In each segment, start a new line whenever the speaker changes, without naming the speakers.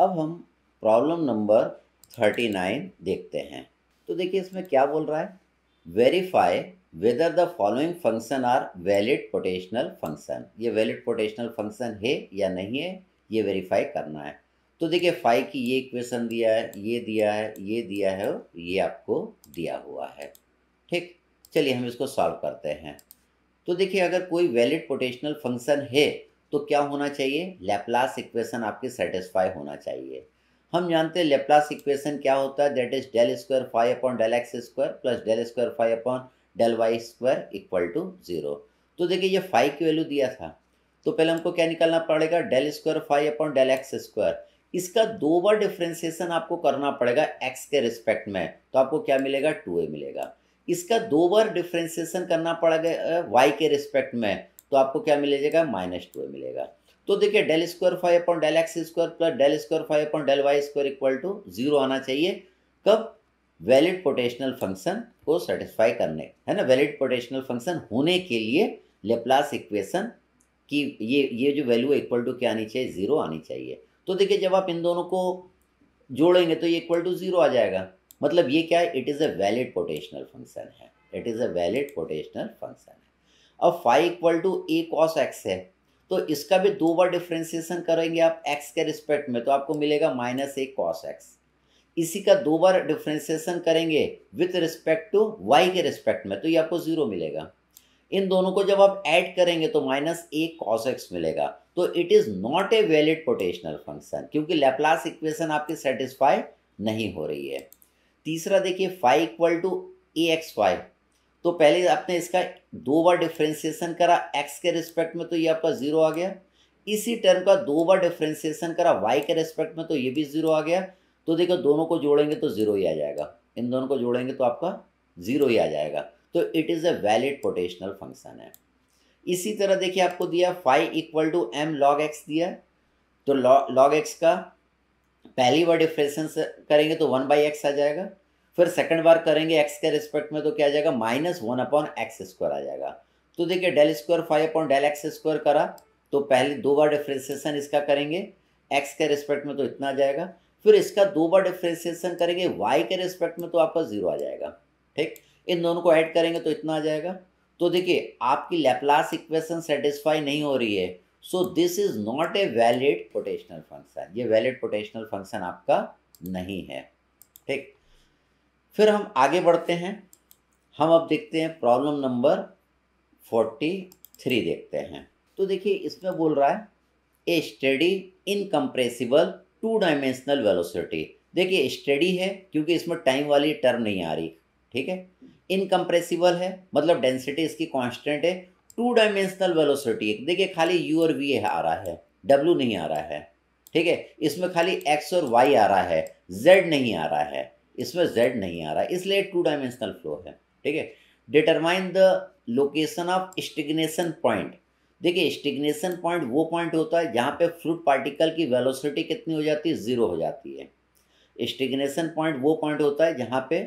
अब हम problem number thirty nine देखते हैं तो देखिए इसमें क्या बोल रहा है verify whether the following function are valid potential function ये वैलिड पोटेशनल फंक्शन है या नहीं है ये वेरीफाई करना है तो देखिए फाइव की ये इक्वेशन दिया है ये दिया है ये दिया है और ये आपको दिया हुआ है ठीक चलिए हम इसको सॉल्व करते हैं तो देखिए अगर कोई वैलिड पोटेशनल फंक्शन है तो क्या होना चाहिए लेप्लास इक्वेशन आपके सेटिस्फाई होना चाहिए हम जानते हैं लेप्लास इक्वेशन क्या होता है that is del square five upon del x square plus del square five upon del y square equal to zero तो देखिए ये फाइव की वैल्यू दिया था तो पहले हमको क्या निकालना पड़ेगा del square five upon del x square इसका दो बार डिफ्रेंसिएशन आपको करना पड़ेगा एक्स के रिस्पेक्ट में तो आपको क्या मिलेगा टू ए मिलेगा इसका दो बार डिफ्रेंसिएशन करना पड़ेगा वाई के रिस्पेक्ट में तो आपको क्या मिलेगा माइनस टू मिलेगा तो देखिए del square five upon del x square plus del square five upon del y square equal to zero आना चाहिए कब वैलिड पोटेशनल फंक्शन को सेटिस्फाई करने है ना वैलिड पोटेशनल फंक्शन होने के लिए लेप्लास इक्वेशन की ये ये जो वैल्यू इक्वल टू क्या आनी चाहिए ज़ीरो आनी चाहिए तो देखिए जब आप इन दोनों को जोड़ेंगे तो ये इक्वल टू ज़ीरो आ जाएगा मतलब ये क्या है it is a valid potential function है it is a valid potential function है अब five equal to a cos x है तो इसका भी दो बार डिफ्रेंसिएशन करेंगे आप एक्स के रिस्पेक्ट में तो आपको मिलेगा माइनस ए कॉस एक्स इसी का दो बार डिफ्रेंसिएशन करेंगे विथ रिस्पेक्ट टू वाई के रिस्पेक्ट में तो ये आपको ज़ीरो मिलेगा इन दोनों को जब आप ऐड करेंगे तो माइनस ए कॉस एक्स मिलेगा तो it is not a valid potential function क्योंकि लेप्लास इक्वेशन आपकी सेटिस्फाई नहीं हो रही है तीसरा देखिए five equal to a x five तो पहले आपने इसका दो बार डिफ्रेंसिएशन करा एक्स के रिस्पेक्ट में तो ये आपका ज़ीरो आ गया इसी टर्म का दो बार डिफ्रेंसिएशन करा वाई के रेस्पेक्ट में तो ये भी ज़ीरो आ गया तो देखो दोनों को जोड़ेंगे तो ज़ीरो ही आ जाएगा इन दोनों को जोड़ेंगे तो आपका ज़ीरो ही आ जाएगा तो it is a valid potential function है इसी तरह देखिए आपको दिया five equal to M log x दिया तो लॉग एक्स का पहली बार डिफ्रेंस करेंगे तो वन बाई एक्स आ जाएगा फिर सेकंड बार करेंगे एक्स के रिस्पेक्ट में तो क्या आ जाएगा minus one upon x square आ जाएगा तो देखिए del square five upon del x square करा तो पहले दो बार डिफ्रेंसिएशन इसका करेंगे एक्स के रिस्पेक्ट में तो इतना आ जाएगा फिर इसका दो बार डिफ्रेंसिएशन करेंगे वाई के रिस्पेक्ट में तो आपका जीरो आ जाएगा ठीक इन दोनों को ऐड करेंगे तो इतना आ जाएगा तो देखिए आपकी लेप्लास इक्वेशन सेटिस्फाई नहीं हो रही है so this is not a valid potential function ये वैलिड पोटेशनल फंक्शन आपका नहीं है ठीक फिर हम आगे बढ़ते हैं हम अब देखते हैं प्रॉब्लम नंबर फोर्टी थ्री देखते हैं तो देखिए इसमें बोल रहा है a study incompressible two dimensional velocity देखिए स्टडी है क्योंकि इसमें टाइम वाली टर्म नहीं आ रही ठीक है इनकम्प्रेसिबल है मतलब डेंसिटी इसकी कांस्टेंट है टू डायमेंशनल वेलोसिटी देखिए खाली यू और वी आ रहा है डब्ल्यू नहीं आ रहा है ठीक है इसमें खाली एक्स और वाई आ रहा है जेड नहीं आ रहा है इसमें जेड नहीं आ रहा इसलिए टू डायमेंशनल फ्लो है ठीक है determine the location of stagnation point देखिए स्टिग्नेशन पॉइंट वो पॉइंट होता है जहाँ पे फ्रूट पार्टिकल की वेलोसिटी कितनी हो जाती है ज़ीरो हो जाती है स्टिग्नेशन पॉइंट वो पॉइंट होता है जहाँ पे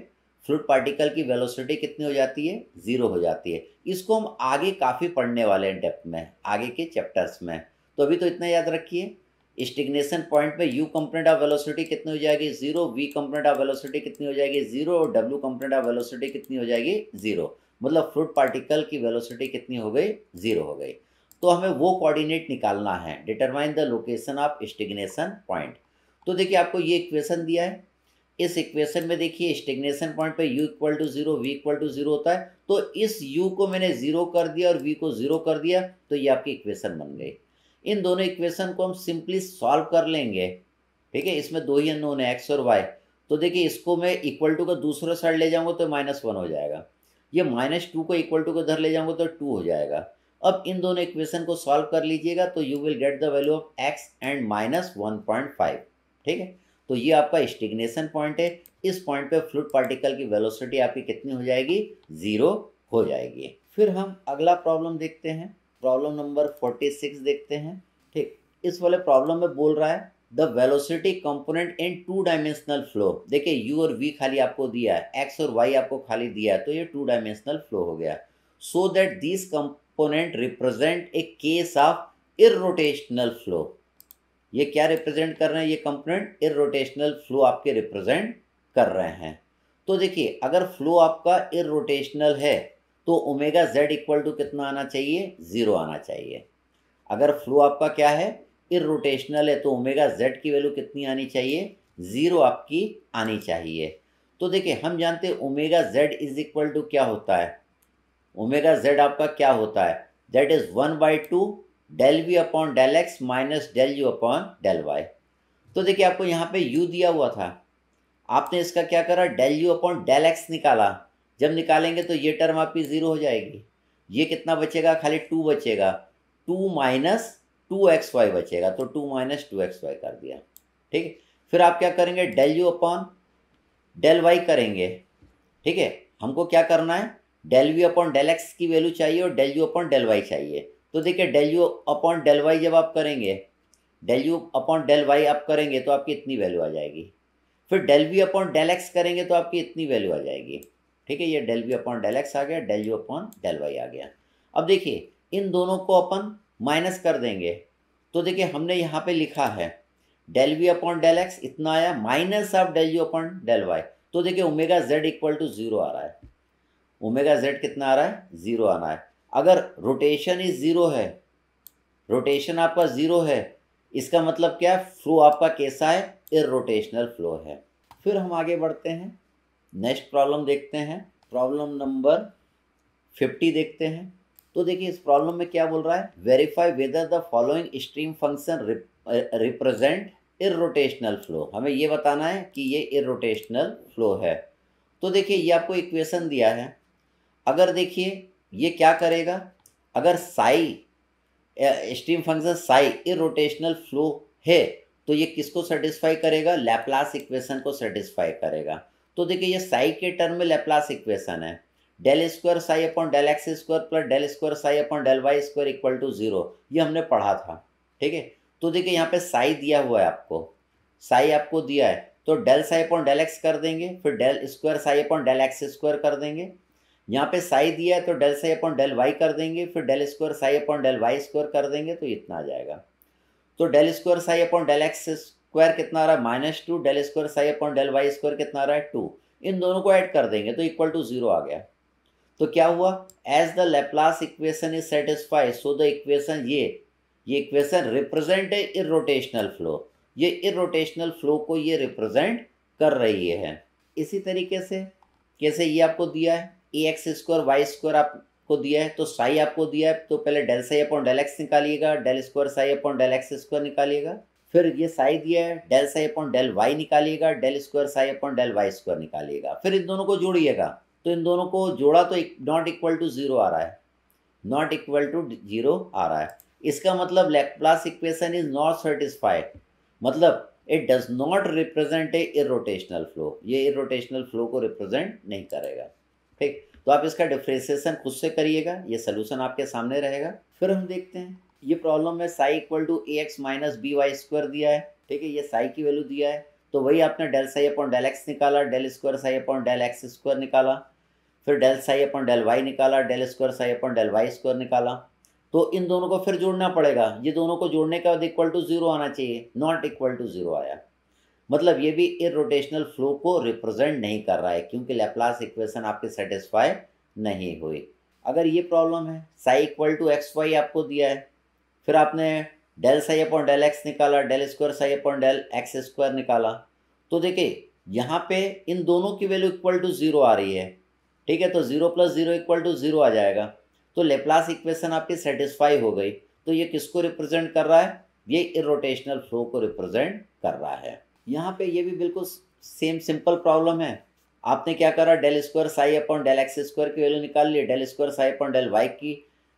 फ्रूट पार्टिकल की वेलोसिटी कितनी हो जाती है ज़ीरो हो जाती है इसको हम आगे काफ़ी पढ़ने वाले हैं डेप्थ में आगे के चैप्टर्स में तो अभी तो इतना याद रखिए स्टिग्नेशन पॉइंट पे यू कंपोनेंट ऑफ वेलोसिटी कितनी हो जाएगी zero v component of velocity कितनी हो जाएगी जीरो और डब्ल्यू कंपोनेंट ऑफ वेलोसिटी कितनी हो जाएगी जीरो मतलब फ्रूट पार्टिकल की वेलोसिटी कितनी हो गई जीरो हो गई तो हमें वो कोऑर्डिनेट निकालना है determine the location of stagnation point तो देखिए आपको ये इक्वेशन दिया है इस इक्वेशन में देखिए स्टिग्नेशन पॉइंट पे u equal to zero v equal to zero होता है तो इस यू को मैंने जीरो कर दिया और वी को जीरो कर दिया तो ये आपकी इक्वेशन बन गई इन दोनों इक्वेशन को हम सिंपली सॉल्व कर लेंगे ठीक है इसमें दो ही अनोन है एक्स और वाई तो देखिए इसको मैं इक्वल टू का दूसरा साइड ले जाऊंगा तो माइनस वन हो जाएगा ये माइनस टू को इक्वल टू को उधर ले जाऊंगा तो टू हो जाएगा अब इन दोनों इक्वेशन को सॉल्व कर लीजिएगा तो you will get the value of x and minus one point five ठीक है तो ये आपका स्टिग्नेशन पॉइंट है इस पॉइंट पे फ्लूड पार्टिकल की वेलोसिटी आपकी कितनी हो जाएगी ज़ीरो हो जाएगी फिर हम अगला प्रॉब्लम देखते हैं प्रॉब्लम नंबर फोर्टी सिक्स देखते हैं ठीक इस वाले प्रॉब्लम में बोल रहा है the velocity component in two dimensional flow देखिए यू और वी खाली आपको दिया है एक्स और वाई आपको खाली दिया है तो ये टू डायमेंशनल फ्लो हो गया so that this component represent a case of irrotational flow ये क्या रिप्रेजेंट कर रहे हैं ये कंपोनेंट इरोटेशनल फ्लो आपके रिप्रेजेंट कर रहे हैं तो देखिए अगर फ्लो आपका इरोटेशनल है तो ओमेगा जेड इक्वल टू कितना आना चाहिए ज़ीरो आना चाहिए अगर फ्लो आपका क्या है इरोटेशनल है तो ओमेगा जेड की वैल्यू कितनी आनी चाहिए ज़ीरो आपकी आनी चाहिए तो देखिए हम जानते हैं omega z is equal to क्या होता है ओमेगा जेड आपका क्या होता है that is one by two del v upon del x minus del u upon del y तो देखिए आपको यहाँ पे यू दिया हुआ था आपने इसका क्या करा del u upon del x निकाला जब निकालेंगे तो ये टर्म आपकी ज़ीरो हो जाएगी ये कितना बचेगा खाली टू बचेगा two minus two x y बचेगा तो two minus two x y कर दिया ठीक है फिर आप क्या करेंगे del u upon del y करेंगे ठीक है हमको क्या करना है del v upon del x की वैल्यू चाहिए और del u upon del y चाहिए तो देखिए del u upon del y जब आप करेंगे del u upon del y आप करेंगे तो आपकी इतनी वैल्यू आ जाएगी फिर del v upon del x करेंगे तो आपकी इतनी वैल्यू आ जाएगी ठीक है ये del v upon del x आ गया del u upon del y आ गया अब देखिए इन दोनों को अपन माइनस कर देंगे तो देखिए हमने यहाँ पे लिखा है del v upon del x इतना आया minus of del u upon del y तो देखिए omega z equal to zero आ रहा है ओमेगा जेड कितना आ रहा है ज़ीरो आना है अगर रोटेशन इज ज़ीरो है रोटेशन आपका ज़ीरो है इसका मतलब क्या है फ्लो आपका कैसा है इरोटेशनल फ्लो है फिर हम आगे बढ़ते हैं नेक्स्ट प्रॉब्लम देखते हैं प्रॉब्लम नंबर फिफ्टी देखते हैं तो देखिए इस प्रॉब्लम में क्या बोल रहा है verify whether the following stream function represent irrotational flow हमें ये बताना है कि ये इरोटेशनल फ्लो है तो देखिए ये आपको इक्वेशन दिया है अगर देखिए ये क्या करेगा अगर psi stream function psi irrotational flow है तो ये किसको सेटिस्फाई करेगा लैपलास इक्वेशन को सेटिस्फाई करेगा तो देखिए ये साई के टर्म में लेप्लास इक्वेशन है del square psi upon del x square plus del square psi upon del y square equal to zero ये हमने पढ़ा था ठीक है तो देखिए यहाँ पे साई दिया हुआ है आपको साई आपको दिया है तो del psi upon del x कर देंगे फिर del square psi upon del x square कर देंगे यहाँ पे साई दिया है तो del psi upon del y कर देंगे फिर del square psi upon del y square कर देंगे तो इतना आ जाएगा तो del square psi upon del x square कितना आ रहा है minus two del square psi upon del y square कितना आ रहा है टू इन दोनों को ऐड कर देंगे तो इक्वल टू जीरो आ गया तो क्या हुआ as the Laplace equation is satisfy so the equation ये ये इक्वेशन रिप्रेजेंट है इरोटेशनल फ्लो ये इरोटेशनल फ्लो को ये रिप्रेजेंट कर रही है इसी तरीके से कैसे ये आपको दिया है a x square y square आपको दिया है तो साई आपको दिया है तो पहले del psi upon del x निकालिएगा del square psi upon del x square निकालिएगा फिर ये साई दिया है del psi upon del y निकालिएगा del square psi upon del y square निकालिएगा फिर इन दोनों को जोड़िएगा तो इन दोनों को जोड़ा तो नॉट इक्वल टू ज़ीरो आ रहा है नॉट इक्वल टू जीरो आ रहा है इसका मतलब Laplace equation is not satisfied मतलब it does not represent a irrotational flow ये इरोटेशनल फ्लो को रिप्रेजेंट नहीं करेगा ठीक तो आप इसका डिफ्रेंसिएशन खुद से करिएगा ये सोल्यूशन आपके सामने रहेगा फिर हम देखते हैं ये प्रॉब्लम में psi equal to a x minus b y square दिया है ठीक है ये साई की वैल्यू दिया है तो वही आपने del psi upon del x निकाला del square psi upon del x square निकाला फिर del psi upon del y निकाला del square psi upon del y square निकाला तो इन दोनों को फिर जोड़ना पड़ेगा ये दोनों को जोड़ने के बाद इक्वल टू ज़ीरो आना चाहिए नॉट इक्वल टू ज़ीरो आया मतलब ये भी रोटेशनल फ्लो को रिप्रेजेंट नहीं कर रहा है क्योंकि लेप्लास इक्वेशन आपके सेटिस्फाई नहीं हुई अगर ये प्रॉब्लम है psi equal to x y आपको दिया है फिर आपने del psi upon del x निकाला del square psi upon del x square निकाला तो देखिए यहाँ पे इन दोनों की वैल्यू इक्वल टू ज़ीरो आ रही है ठीक है तो zero plus zero equal to zero आ जाएगा तो लेप्लास इक्वेशन आपकी सेटिस्फाई हो गई तो ये किसको रिप्रेजेंट कर रहा है ये इरोटेशनल फ्लो को रिप्रेजेंट कर रहा है यहाँ पे ये भी बिल्कुल सेम सिंपल प्रॉब्लम है आपने क्या करा del square psi upon del x square की वैल्यू निकाल ली del square psi upon del y की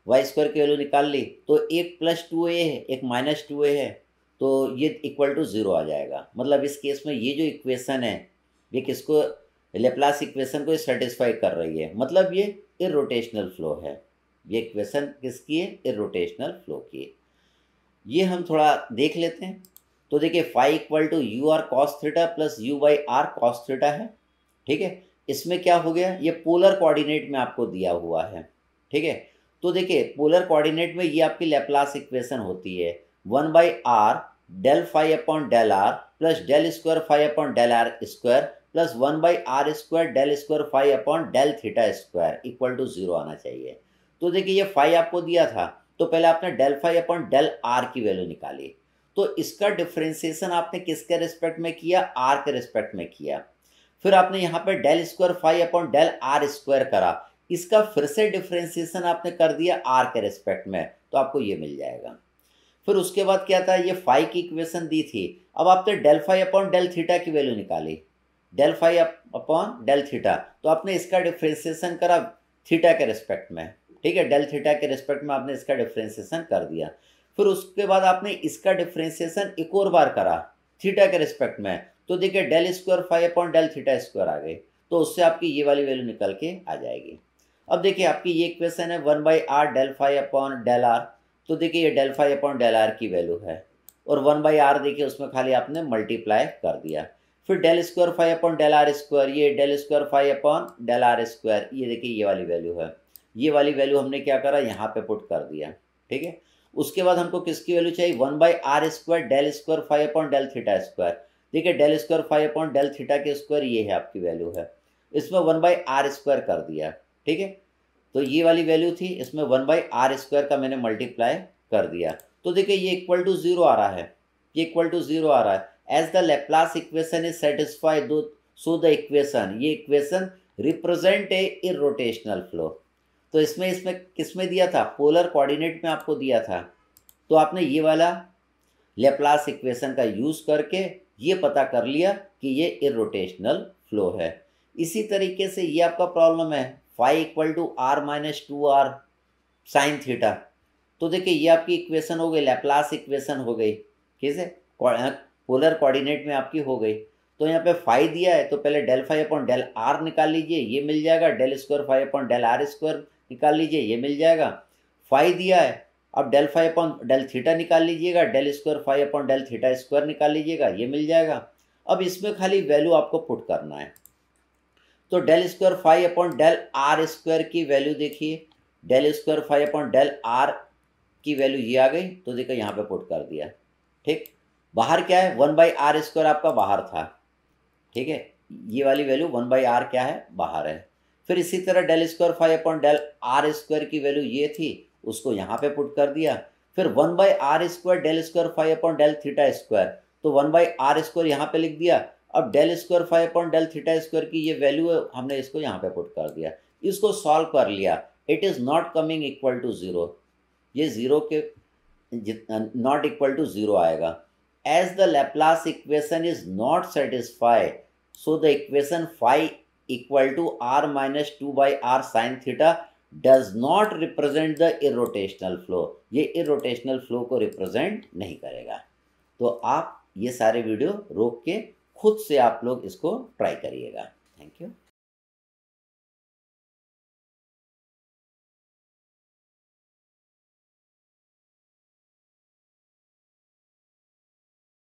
वाई स्क्वायर की वैल्यू निकाल ली तो एक प्लस टू ए है एक माइनस टू ए है तो ये इक्वल टू ज़ीरो आ जाएगा मतलब इस केस में ये जो इक्वेशन है ये किसको लेप्लास इक्वेशन को सेटिस्फाई कर रही है मतलब ये इरोटेशनल फ्लो है ये इक्वेशन किसकी है इरोटेशनल फ्लो की है ये हम थोड़ा देख लेते हैं तो देखिए five equal to u r cos theta plus u by r cos theta है ठीक है इसमें क्या हो गया ये पोलर कोऑर्डिनेट में आपको दिया हुआ है ठीक है तो देखिए पोलर कोऑर्डिनेट में ये आपकी लेप्लास इक्वेशन होती है one by r del phi upon del r plus del square five upon del r square plus one by r square del square five upon del theta square equal to zero आना चाहिए तो देखिए ये five आपको दिया था तो पहले आपने del phi upon del r की वैल्यू निकाली तो इसका डिफ्रेंसिएशन आपने किसके रिस्पेक्ट में किया आर के रिस्पेक्ट में किया फिर आपने यहाँ पे del square five upon del r square करा इसका फिर से डिफ्रेंसिएशन आपने कर दिया आर के रेस्पेक्ट में तो आपको ये मिल जाएगा फिर उसके बाद क्या था ये फाइव की इक्वेशन दी थी अब आपने del phi upon del theta की वैल्यू निकाली del phi upon del theta तो आपने इसका डिफ्रेंसिएशन करा थीटा के रिस्पेक्ट में ठीक है डेल थीटा के रिस्पेक्ट में आपने इसका डिफ्रेंसिएशन कर दिया फिर उसके बाद आपने इसका डिफ्रेंसिएशन एक और बार करा थीटा के रिस्पेक्ट में तो देखिए del square five upon del theta square आ गई तो उससे आपकी ये वाली वैल्यू निकल के आ जाएगी अब देखिए आपकी ये क्वेश्चन है one by r del phi upon del r तो देखिए ये del phi upon del r की वैल्यू है और वन बाई आर देखिए उसमें खाली आपने मल्टीप्लाई कर दिया फिर del square five upon del r square ये del square five upon del r square ये देखिए ये वाली वैल्यू है ये वाली वैल्यू हमने क्या करा यहाँ पे पुट कर दिया ठीक है उसके बाद हमको किसकी वैल्यू चाहिए one by r square del square five upon del theta square देखिए del square five upon del theta के स्क्वायर ये है आपकी वैल्यू है इसमें वन बाई आर स्क्वायर कर दिया ठीक है तो ये वाली वैल्यू थी इसमें वन बाई आर स्क्वायर का मैंने मल्टीप्लाई कर दिया तो देखिए ये इक्वल टू जीरो आ रहा है ये इक्वल टू जीरो आ रहा है as the Laplace equation is satisfy दो सो द इक्वेशन ये equation represent a irrotational flow तो इसमें इसमें किसमें दिया था पोलर कोऑर्डिनेट में आपको दिया था तो आपने ये वाला लेप्लास इक्वेशन का यूज़ करके ये पता कर लिया कि ये इरोटेशनल फ्लो है इसी तरीके से ये आपका प्रॉब्लम है phi equal to r minus two r sine theta तो देखिए ये आपकी इक्वेशन हो गई लैपलास इक्वेशन हो गई ठीक है पोलर कोऑर्डिनेट में आपकी हो गई तो यहाँ पे फाइव दिया है तो पहले del phi upon del r निकाल लीजिए ये मिल जाएगा del square five upon del r square निकाल लीजिए ये मिल जाएगा फाइव दिया है अब del phi upon del theta निकाल लीजिएगा del square five upon del theta square निकाल लीजिएगा ये मिल जाएगा अब इसमें खाली वैल्यू आपको पुट करना है तो del square five upon del r square की वैल्यू देखिए del square five upon del r की वैल्यू ये आ गई तो देखो यहाँ पे पुट कर दिया ठीक बाहर क्या है वन बाई आर स्क्वायर आपका बाहर था ठीक है ये वाली वैल्यू वन बाई आर क्या है बाहर है फिर इसी तरह del square five upon del r square की वैल्यू ये थी उसको यहाँ पे पुट कर दिया फिर one by r square del square five upon del theta square तो वन बाई आर स्क्वायर यहाँ पे लिख दिया अब del square five upon del theta square की ये वैल्यू है हमने इसको यहाँ पे पुट कर दिया इसको सॉल्व कर लिया it is not coming equal to zero ये ज़ीरो के नॉट इक्वल टू ज़ीरो आएगा as the Laplace equation is not satisfy so the equation phi equal to r minus two by r sine theta does not represent the irrotational flow ये irrotational flow को represent नहीं करेगा तो आप ये सारे video रोक के खुद से आप लोग इसको ट्राई करिएगा थैंक यू